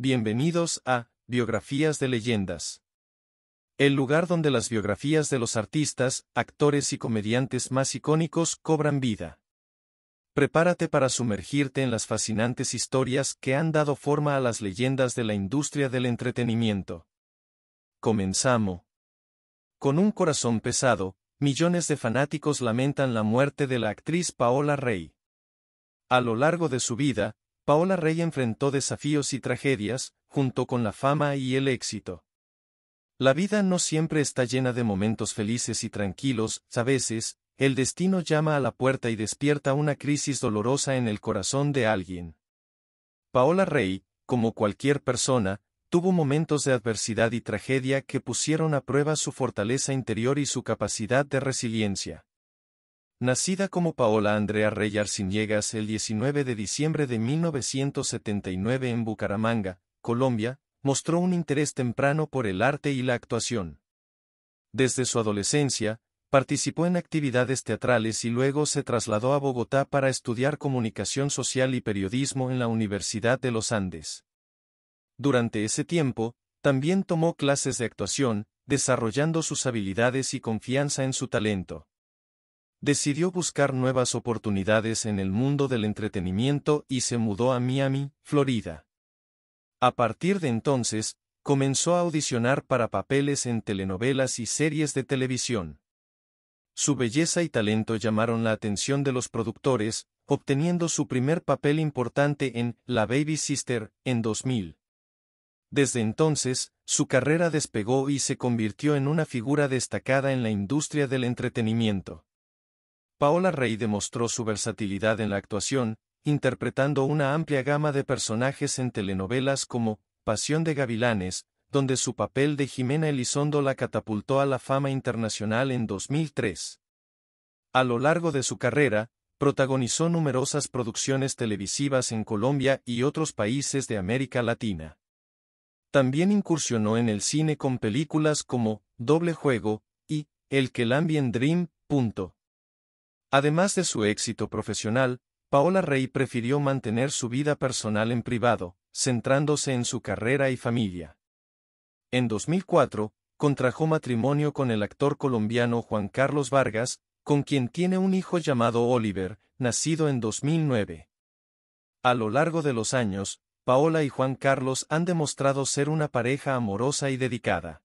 Bienvenidos a Biografías de Leyendas. El lugar donde las biografías de los artistas, actores y comediantes más icónicos cobran vida. Prepárate para sumergirte en las fascinantes historias que han dado forma a las leyendas de la industria del entretenimiento. Comenzamos. Con un corazón pesado, millones de fanáticos lamentan la muerte de la actriz Paola Rey. A lo largo de su vida, Paola Rey enfrentó desafíos y tragedias, junto con la fama y el éxito. La vida no siempre está llena de momentos felices y tranquilos, a veces, el destino llama a la puerta y despierta una crisis dolorosa en el corazón de alguien. Paola Rey, como cualquier persona, tuvo momentos de adversidad y tragedia que pusieron a prueba su fortaleza interior y su capacidad de resiliencia. Nacida como Paola Andrea Rey Arciniegas el 19 de diciembre de 1979 en Bucaramanga, Colombia, mostró un interés temprano por el arte y la actuación. Desde su adolescencia, participó en actividades teatrales y luego se trasladó a Bogotá para estudiar comunicación social y periodismo en la Universidad de los Andes. Durante ese tiempo, también tomó clases de actuación, desarrollando sus habilidades y confianza en su talento. Decidió buscar nuevas oportunidades en el mundo del entretenimiento y se mudó a Miami, Florida. A partir de entonces, comenzó a audicionar para papeles en telenovelas y series de televisión. Su belleza y talento llamaron la atención de los productores, obteniendo su primer papel importante en La Baby Sister, en 2000. Desde entonces, su carrera despegó y se convirtió en una figura destacada en la industria del entretenimiento. Paola Rey demostró su versatilidad en la actuación, interpretando una amplia gama de personajes en telenovelas como Pasión de Gavilanes, donde su papel de Jimena Elizondo la catapultó a la fama internacional en 2003. A lo largo de su carrera, protagonizó numerosas producciones televisivas en Colombia y otros países de América Latina. También incursionó en el cine con películas como Doble Juego y El que Lambien Dream. Además de su éxito profesional, Paola Rey prefirió mantener su vida personal en privado, centrándose en su carrera y familia. En 2004, contrajo matrimonio con el actor colombiano Juan Carlos Vargas, con quien tiene un hijo llamado Oliver, nacido en 2009. A lo largo de los años, Paola y Juan Carlos han demostrado ser una pareja amorosa y dedicada.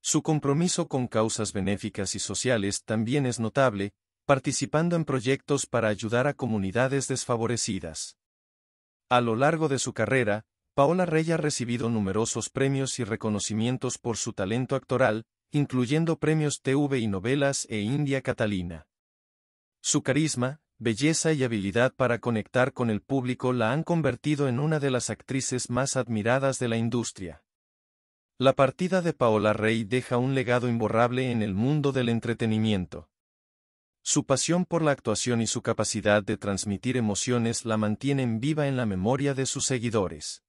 Su compromiso con causas benéficas y sociales también es notable, participando en proyectos para ayudar a comunidades desfavorecidas. A lo largo de su carrera, Paola Rey ha recibido numerosos premios y reconocimientos por su talento actoral, incluyendo premios TV y novelas e India Catalina. Su carisma, belleza y habilidad para conectar con el público la han convertido en una de las actrices más admiradas de la industria. La partida de Paola Rey deja un legado imborrable en el mundo del entretenimiento. Su pasión por la actuación y su capacidad de transmitir emociones la mantienen viva en la memoria de sus seguidores.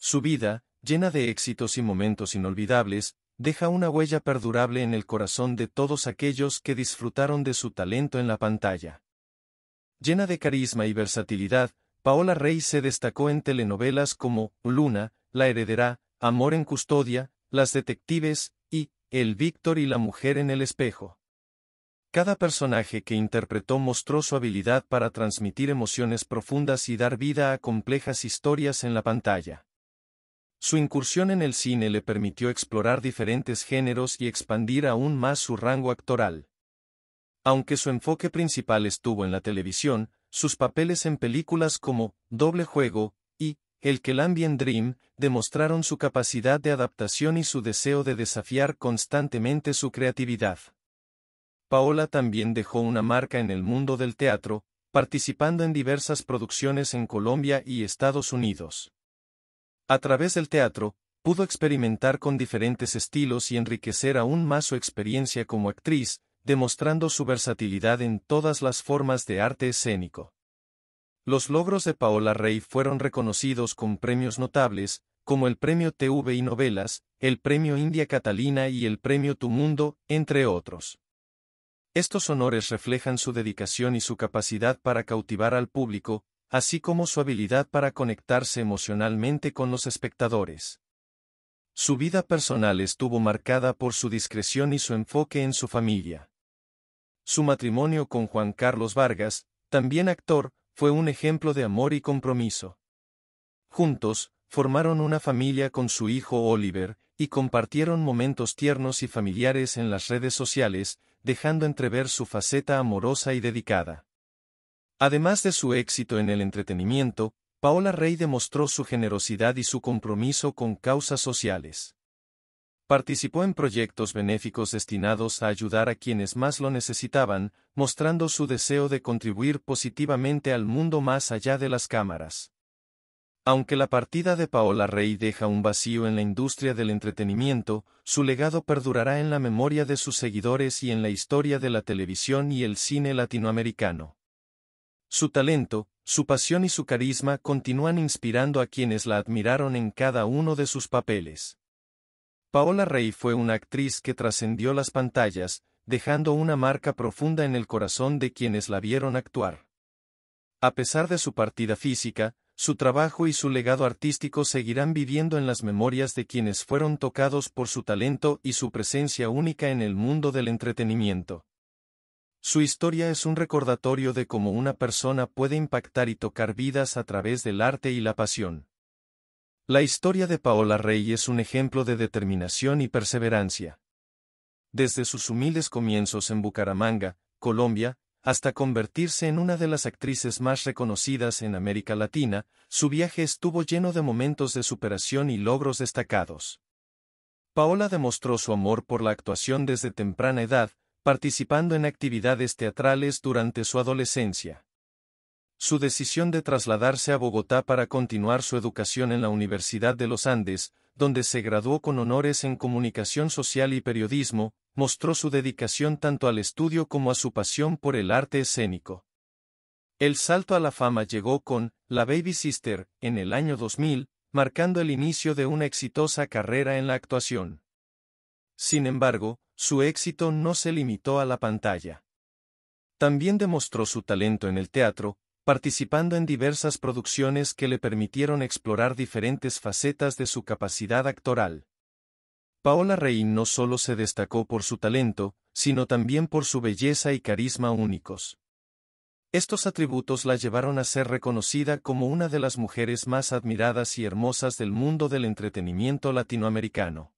Su vida, llena de éxitos y momentos inolvidables, deja una huella perdurable en el corazón de todos aquellos que disfrutaron de su talento en la pantalla. Llena de carisma y versatilidad, Paola Rey se destacó en telenovelas como Luna, La Heredera, Amor en Custodia, Las Detectives y El Víctor y la Mujer en el Espejo. Cada personaje que interpretó mostró su habilidad para transmitir emociones profundas y dar vida a complejas historias en la pantalla. Su incursión en el cine le permitió explorar diferentes géneros y expandir aún más su rango actoral. Aunque su enfoque principal estuvo en la televisión, sus papeles en películas como Doble Juego y El Kelambian Dream demostraron su capacidad de adaptación y su deseo de desafiar constantemente su creatividad. Paola también dejó una marca en el mundo del teatro, participando en diversas producciones en Colombia y Estados Unidos. A través del teatro, pudo experimentar con diferentes estilos y enriquecer aún más su experiencia como actriz, demostrando su versatilidad en todas las formas de arte escénico. Los logros de Paola Rey fueron reconocidos con premios notables, como el Premio TV y Novelas, el Premio India Catalina y el Premio Tu Mundo, entre otros. Estos honores reflejan su dedicación y su capacidad para cautivar al público, así como su habilidad para conectarse emocionalmente con los espectadores. Su vida personal estuvo marcada por su discreción y su enfoque en su familia. Su matrimonio con Juan Carlos Vargas, también actor, fue un ejemplo de amor y compromiso. Juntos, formaron una familia con su hijo Oliver, y compartieron momentos tiernos y familiares en las redes sociales, dejando entrever su faceta amorosa y dedicada. Además de su éxito en el entretenimiento, Paola Rey demostró su generosidad y su compromiso con causas sociales. Participó en proyectos benéficos destinados a ayudar a quienes más lo necesitaban, mostrando su deseo de contribuir positivamente al mundo más allá de las cámaras. Aunque la partida de Paola Rey deja un vacío en la industria del entretenimiento, su legado perdurará en la memoria de sus seguidores y en la historia de la televisión y el cine latinoamericano. Su talento, su pasión y su carisma continúan inspirando a quienes la admiraron en cada uno de sus papeles. Paola Rey fue una actriz que trascendió las pantallas, dejando una marca profunda en el corazón de quienes la vieron actuar. A pesar de su partida física, su trabajo y su legado artístico seguirán viviendo en las memorias de quienes fueron tocados por su talento y su presencia única en el mundo del entretenimiento. Su historia es un recordatorio de cómo una persona puede impactar y tocar vidas a través del arte y la pasión. La historia de Paola Rey es un ejemplo de determinación y perseverancia. Desde sus humildes comienzos en Bucaramanga, Colombia, hasta convertirse en una de las actrices más reconocidas en América Latina, su viaje estuvo lleno de momentos de superación y logros destacados. Paola demostró su amor por la actuación desde temprana edad, participando en actividades teatrales durante su adolescencia. Su decisión de trasladarse a Bogotá para continuar su educación en la Universidad de los Andes, donde se graduó con honores en comunicación social y periodismo, mostró su dedicación tanto al estudio como a su pasión por el arte escénico. El salto a la fama llegó con La Baby Sister, en el año 2000, marcando el inicio de una exitosa carrera en la actuación. Sin embargo, su éxito no se limitó a la pantalla. También demostró su talento en el teatro, participando en diversas producciones que le permitieron explorar diferentes facetas de su capacidad actoral. Paola Rey no solo se destacó por su talento, sino también por su belleza y carisma únicos. Estos atributos la llevaron a ser reconocida como una de las mujeres más admiradas y hermosas del mundo del entretenimiento latinoamericano.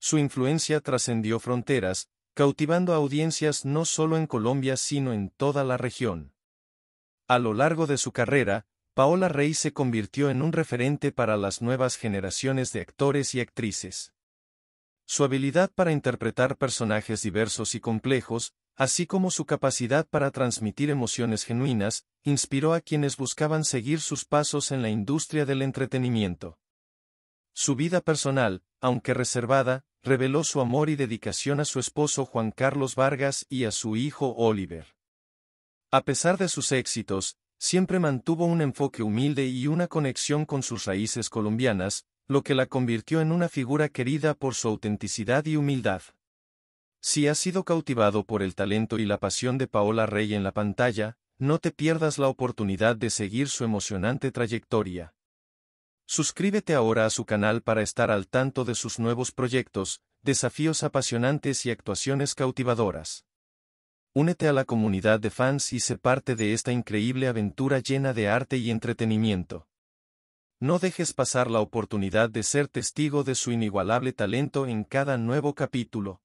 Su influencia trascendió fronteras, cautivando audiencias no solo en Colombia sino en toda la región. A lo largo de su carrera, Paola Rey se convirtió en un referente para las nuevas generaciones de actores y actrices. Su habilidad para interpretar personajes diversos y complejos, así como su capacidad para transmitir emociones genuinas, inspiró a quienes buscaban seguir sus pasos en la industria del entretenimiento. Su vida personal, aunque reservada, reveló su amor y dedicación a su esposo Juan Carlos Vargas y a su hijo Oliver. A pesar de sus éxitos, siempre mantuvo un enfoque humilde y una conexión con sus raíces colombianas, lo que la convirtió en una figura querida por su autenticidad y humildad. Si has sido cautivado por el talento y la pasión de Paola Rey en la pantalla, no te pierdas la oportunidad de seguir su emocionante trayectoria. Suscríbete ahora a su canal para estar al tanto de sus nuevos proyectos, desafíos apasionantes y actuaciones cautivadoras. Únete a la comunidad de fans y sé parte de esta increíble aventura llena de arte y entretenimiento. No dejes pasar la oportunidad de ser testigo de su inigualable talento en cada nuevo capítulo.